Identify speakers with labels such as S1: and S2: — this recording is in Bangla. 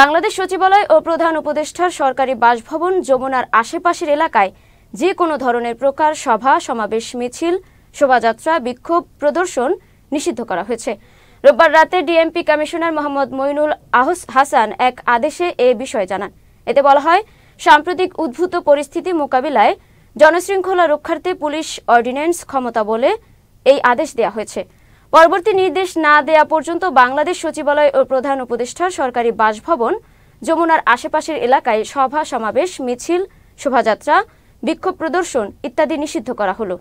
S1: বাংলাদেশ সচিবালয় ও প্রধান উপদেষ্টার সরকারি বাসভবন যমুনার আশেপাশের এলাকায় যে কোনো ধরনের প্রকার সভা সমাবেশ মিছিল শোভাযাত্রা বিক্ষোভ প্রদর্শন নিষিদ্ধ করা হয়েছে রোববার রাতে ডিএমপি কমিশনার মোহাম্মদ মইনুল আহস হাসান এক আদেশে এ বিষয়ে জানান এতে বলা হয় সাম্প্রতিক উদ্ভূত পরিস্থিতি মোকাবিলায় জনশৃঙ্খলা রক্ষার্থে পুলিশ অর্ডিন্যান্স ক্ষমতা বলে এই আদেশ দেয়া হয়েছে পরবর্তী নির্দেশ না দেয়া পর্যন্ত বাংলাদেশ সচিবালয় ও প্রধান উপদেষ্টা সরকারি বাসভবন যমুনার আশেপাশের এলাকায় সভা সমাবেশ মিছিল শোভাযাত্রা বিক্ষোভ প্রদর্শন ইত্যাদি নিষিদ্ধ করা হলো